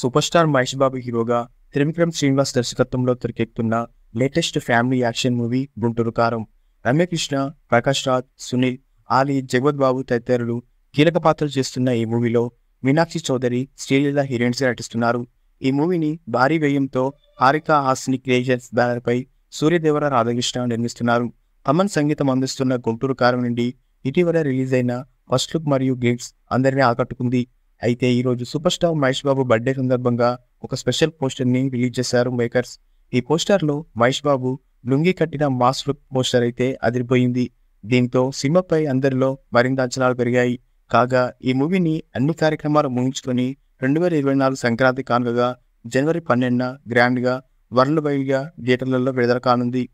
super star Mahesh బాబు హీరోగా త్రివిక్రమ్ శ్రీనివాస్ దర్శకత్వంలో తెరకెక్కుతున్న latest family action movie Guntur Kaaram Ramya Krishna Prakash Raj Sunil Ali జగవద్ బాబు తదితరులు కీలక పాత్రలు చేస్తున్న ఈ మూవీలో మీనాక్షి చౌదరి శ్రీలీల గా నటిస్తున్నారు ఈ మూవీని భారీ వ్యయంతో హారిక హాస్ని క్రియేషన్స్ పై సూర్యదేవర రాధాకృష్ణ నిర్మిస్తున్నారు తమన్ సంగీతం అందిస్తున్న గుంటూరు కారం నుండి ఇటీవల రిలీజ్ అయిన ఫస్ట్ లుక్ మరియు గిఫ్ట్స్ అందరినీ ఆకట్టుకుంది అయితే ఈరోజు super star Mahesh Babu birthday సందర్భంగా ఒక స్పెషల్ పోస్టర్ని రిలీజ్ చేశారు మేకర్స్ ఈ పోస్టర్లో మహేష్ బాబు లుంగి కట్టిన మాస్ లుక్ పోస్టర్ అయితే అదిరిపోయింది దీంతో సినిమాపై అందరిలో మరింత అంచనాలు పెరిగాయి కాగా ఈ మూవీని అన్ని కార్యక్రమాలు ముగించుకొని రెండు వేల ఇరవై నాలుగు సంక్రాంతి కానుకగా జనవరి పన్నెండున గ్రాండ్గా వరల్డ్ వైడ్గా థియేటర్లలో విడుదల కానుంది